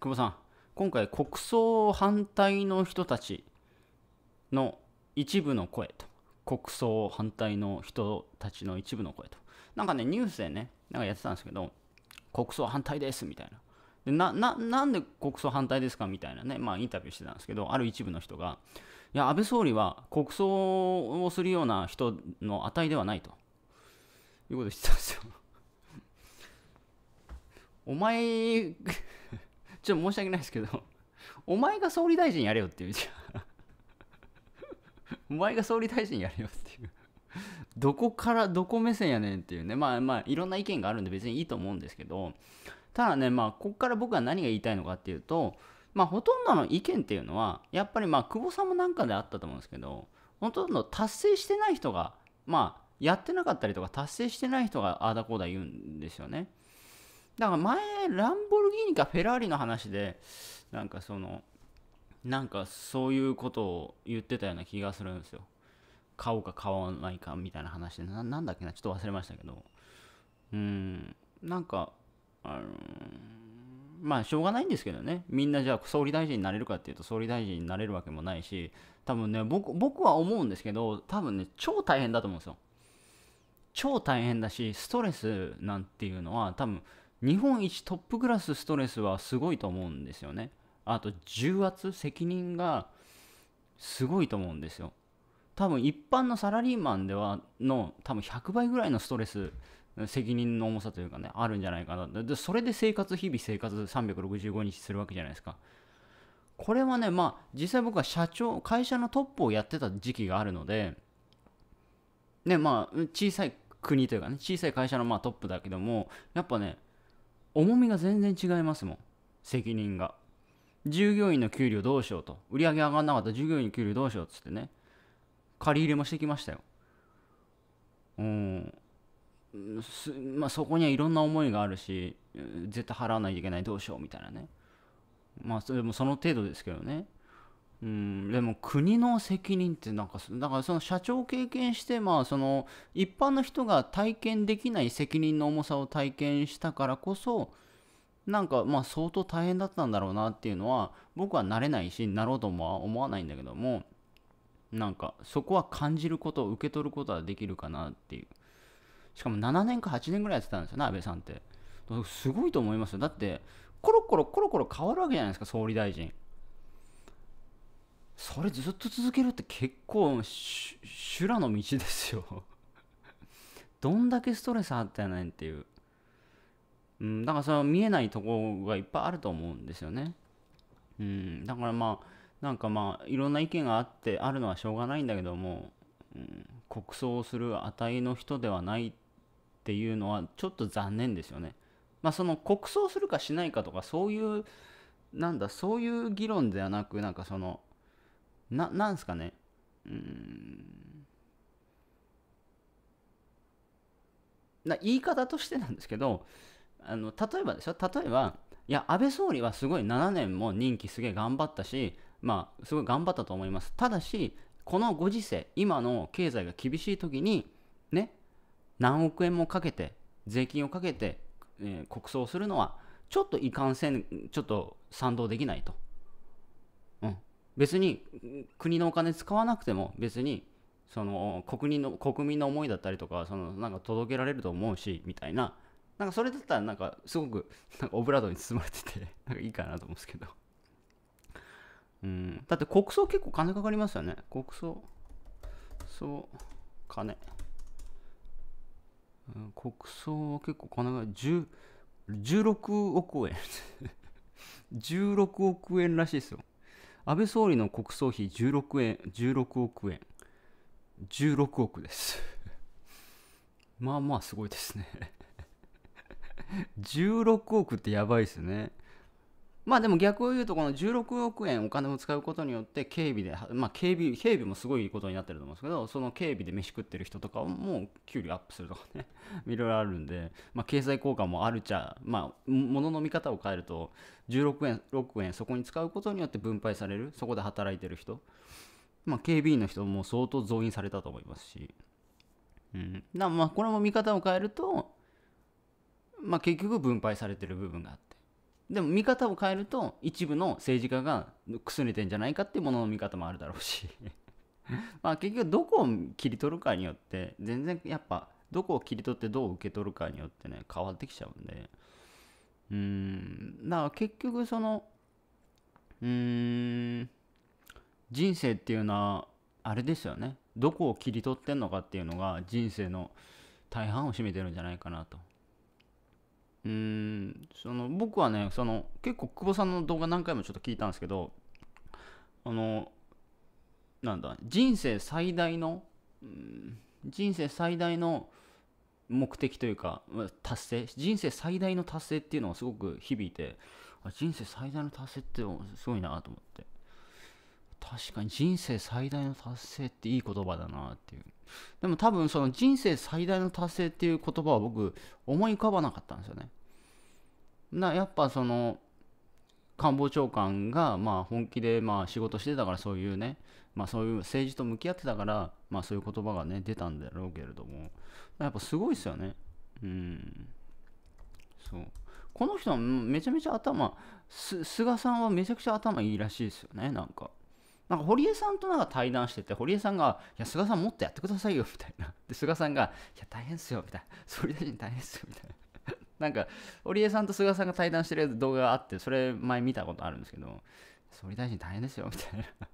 久保さん、今回、国葬反対の人たちの一部の声と、国葬反対の人たちの一部の声と、なんかね、ニュースでね、なんかやってたんですけど、国葬反対ですみたいな。でなななんで国葬反対ですかみたいなね、まあ、インタビューしてたんですけど、ある一部の人が、いや、安倍総理は国葬をするような人の値ではないということを言ってたんですよ。お前ちょっと申し訳ないですけど、お前が総理大臣やれよっていう、じゃお前が総理大臣やれよっていうどこからどこ目線やねんっていうね、まあまあ、いろんな意見があるんで別にいいと思うんですけど、ただね、まあ、ここから僕は何が言いたいのかっていうと、まあ、ほとんどの意見っていうのは、やっぱりまあ、久保さんもなんかであったと思うんですけど、ほとんど達成してない人が、まあ、やってなかったりとか、達成してない人がああだこうだ言うんですよね。だから前、ランボルギーニかフェラーリの話で、なんかその、なんかそういうことを言ってたような気がするんですよ。買おうか買わないかみたいな話で、なんだっけな、ちょっと忘れましたけど。うん、なんか、あのまあ、しょうがないんですけどね。みんなじゃあ総理大臣になれるかっていうと、総理大臣になれるわけもないし、多分ね、僕僕は思うんですけど、多分ね、超大変だと思うんですよ。超大変だし、ストレスなんていうのは、多分、日本一トップクラスストレスはすごいと思うんですよねあと重圧責任がすごいと思うんですよ多分一般のサラリーマンではの多分100倍ぐらいのストレス責任の重さというかねあるんじゃないかなでそれで生活日々生活365日するわけじゃないですかこれはねまあ実際僕は社長会社のトップをやってた時期があるのでねまあ小さい国というかね小さい会社のまトップだけどもやっぱね重みが全然違いますもん責任が従業員の給料どうしようと売り上げ上がんなかった従業員の給料どうしようっつってね借り入れもしてきましたようんまあ、そこにはいろんな思いがあるし絶対払わないといけないどうしようみたいなねまあそれもその程度ですけどねうん、でも国の責任ってなんかだからその社長を経験してまあその一般の人が体験できない責任の重さを体験したからこそなんかまあ相当大変だったんだろうなっていうのは僕はなれないしなろうとも思わないんだけどもなんかそこは感じることを受け取ることはできるかなっていうしかも7年か8年ぐらいやってたんですよね安倍さんってすごいと思いますよだってコロコロコロコロ変わるわけじゃないですか総理大臣それずっと続けるって結構修羅の道ですよ どんだけストレスあったやねんっていう、うん、だからその見えないとこがいっぱいあると思うんですよね、うん、だからまあなんかまあいろんな意見があってあるのはしょうがないんだけども、うん、国葬する値の人ではないっていうのはちょっと残念ですよねまあその国葬するかしないかとかそういうなんだそういう議論ではなくなんかそのな、なんすかね。うん。な、言い方としてなんですけど、あの、例えばでしょ例えば、いや、安倍総理はすごい7年も任期すげえ頑張ったし、まあ、すごい頑張ったと思います。ただし、このご時世、今の経済が厳しい時に、ね、何億円もかけて、税金をかけて、えー、国葬するのは、ちょっといかんせん、ちょっと賛同できないと。別に国のお金使わなくても別にその国民の国民の思いだったりとかそのなんか届けられると思うしみたいななんかそれだったらなんかすごくなんかオブラートに包まれてて なんかいいかなと思うんですけどうんだって国葬結構金かかりますよね国葬そう金、うん、国葬は結構金が1 16億円16 億円らしいですよ安倍総理の国葬費16円16億円16億です まあまあすごいですね16 億ってやばいですねまあでも逆を言うとこの16億円お金を使うことによって警備で、まあ、警備警備もすごいことになってると思うんですけどその警備で飯食ってる人とかも給料アップするとかね いろいろあるんで、まあ、経済効果もあるちゃまあ物の見方を変えると16円6円そこに使うことによって分配されるそこで働いてる人、まあ、警備員の人も相当増員されたと思いますし。うん、まあこれも見方を変えると、まあ、結局分配されてる部分があってでも見方を変えると一部の政治家がくすねてんじゃないかっていうものの見方もあるだろうし まあ結局どこを切り取るかによって全然やっぱどこを切り取ってどう受け取るかによってね変わってきちゃうんでうんだから結局そのうん人生っていうのはあれですよねどこを切り取ってんのかっていうのが人生の大半を占めてるんじゃないかなとうんその僕はねその結構久保さんの動画何回もちょっと聞いたんですけどあのなんだ人生最大の、うん、人生最大の目的というか達成人生最大の達成っていうのがすごく響いて人生最大の達成ってすごいなと思って確かに人生最大の達成っていい言葉だなっていうでも多分その人生最大の達成っていう言葉は僕思い浮かばなかったんですよねなやっぱその官房長官がまあ本気でまあ仕事してたからそういうね、まあ、そういう政治と向き合ってたから、まあ、そういう言葉がね出たんだろうけれどもやっぱすごいですよねうんそうこの人はめちゃめちゃ頭菅さんはめちゃくちゃ頭いいらしいですよねなんかなんか堀江さんとなんか対談してて、堀江さんが、いや、菅さんもっとやってくださいよ、みたいな。で、菅さんが、いや、大変っすよ、みたいな。総理大臣大変っすよ、みたいな。なんか織江さんと菅さんが対談してる動画があってそれ前見たことあるんですけど総理大臣大変ですよみたいな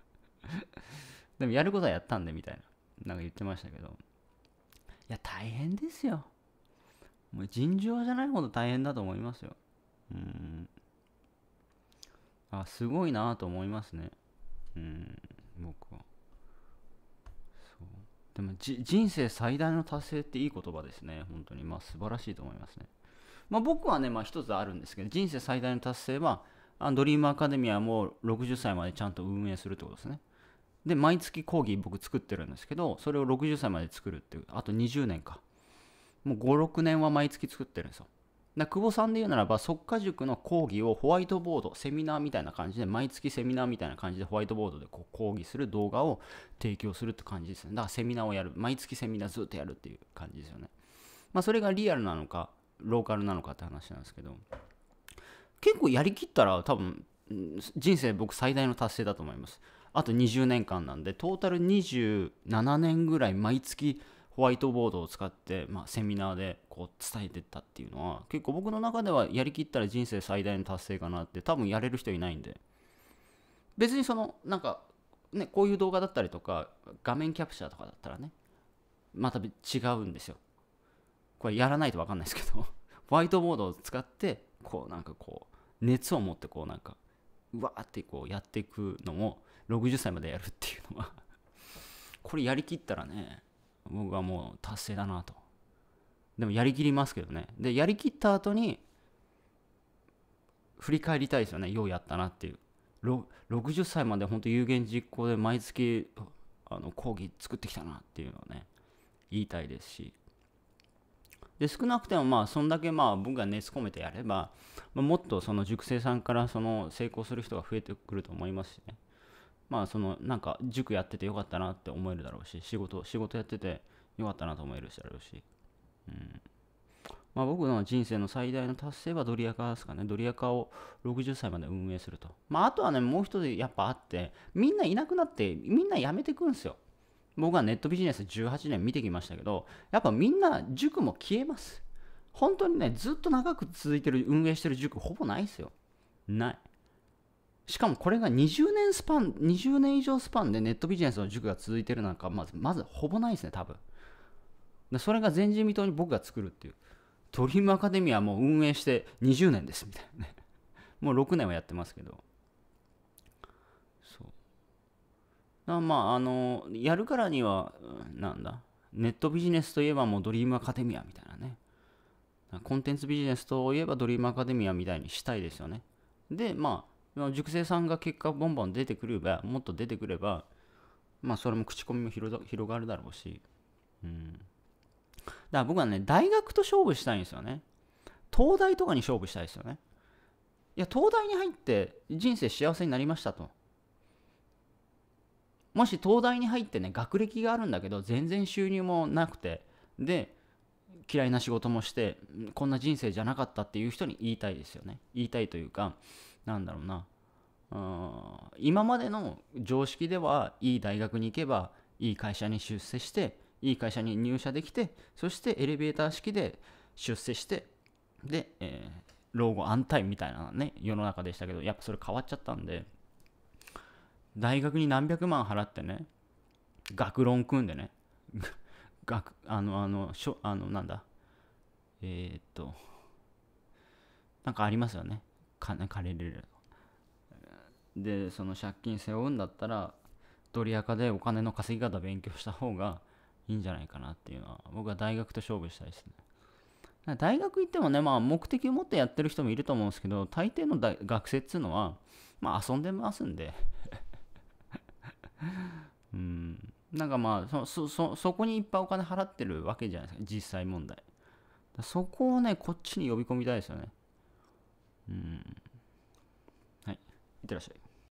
でもやることはやったんでみたいななんか言ってましたけどいや大変ですよもう尋常じゃないほど大変だと思いますようんあすごいなと思いますねうん僕はそうでも人生最大の達成っていい言葉ですね本当にまあ素晴らしいと思いますねまあ、僕はね、まあ、一つあるんですけど、人生最大の達成は、ドリームアカデミアも60歳までちゃんと運営するってことですね。で、毎月講義僕作ってるんですけど、それを60歳まで作るっていう、あと20年か。もう5、6年は毎月作ってるんですよ。な久保さんで言うならば、即家塾の講義をホワイトボード、セミナーみたいな感じで、毎月セミナーみたいな感じでホワイトボードでこう講義する動画を提供するって感じですね。だからセミナーをやる。毎月セミナーずっとやるっていう感じですよね。まあ、それがリアルなのか、ローカルなのかって話なんですけど結構やりきったら多分人生僕最大の達成だと思いますあと20年間なんでトータル27年ぐらい毎月ホワイトボードを使って、まあ、セミナーでこう伝えてったっていうのは結構僕の中ではやりきったら人生最大の達成かなって多分やれる人いないんで別にそのなんかねこういう動画だったりとか画面キャプチャーとかだったらねまた違うんですよこれやらないと分かんないですけど ホワイトボードを使ってこうなんかこう熱を持ってこうなんかうわーってこうやっていくのも、60歳までやるっていうのは これやりきったらね僕はもう達成だなとでもやりきりますけどねでやりきった後に振り返りたいですよねようやったなっていう60歳まで本当有言実行で毎月あの講義作ってきたなっていうのをね言いたいですしで少なくてもまあそんだけまあ僕が熱込めてやれば、まあ、もっとその塾生さんからその成功する人が増えてくると思いますしねまあそのなんか塾やっててよかったなって思えるだろうし仕事仕事やっててよかったなと思えるだろうし、うんまあ、僕の人生の最大の達成はドリアカですかねドリアカを60歳まで運営するとまああとはねもう一つやっぱあってみんないなくなってみんな辞めてくんですよ僕はネットビジネス18年見てきましたけど、やっぱみんな塾も消えます。本当にね、ずっと長く続いてる、運営してる塾ほぼないですよ。ない。しかもこれが20年スパン、20年以上スパンでネットビジネスの塾が続いてるなんか、まず、まずほぼないですね、多分。でそれが前人未到に僕が作るっていう。トリムアカデミアも運営して20年です、みたいなね。もう6年はやってますけど。まあ、あの、やるからには、なんだ、ネットビジネスといえばもうドリームアカデミアみたいなね。コンテンツビジネスといえばドリームアカデミアみたいにしたいですよね。で、まあ、塾生さんが結果ボンボン出てくれば、もっと出てくれば、まあ、それも口コミも広がるだろうし。うん。だから僕はね、大学と勝負したいんですよね。東大とかに勝負したいですよね。いや、東大に入って人生幸せになりましたと。もし東大に入ってね学歴があるんだけど全然収入もなくてで嫌いな仕事もしてこんな人生じゃなかったっていう人に言いたいですよね言いたいというかなんだろうな今までの常識ではいい大学に行けばいい会社に出世していい会社に入社できてそしてエレベーター式で出世してで、えー、老後安泰みたいなね世の中でしたけどやっぱそれ変わっちゃったんで大学に何百万払ってね学論組んでね学あのあのしょあのなんだえー、っとなんかありますよね金借りれるでその借金背負うんだったらドリアカでお金の稼ぎ方勉強した方がいいんじゃないかなっていうのは僕は大学と勝負したいですね大学行ってもね、まあ、目的を持ってやってる人もいると思うんですけど大抵の学生っつうのは、まあ、遊んでますんでうん、なんかまあそそそこにいっぱいお金払ってるわけじゃないですか実際問題そこをねこっちに呼び込みたいですよねうんはいいってらっしゃい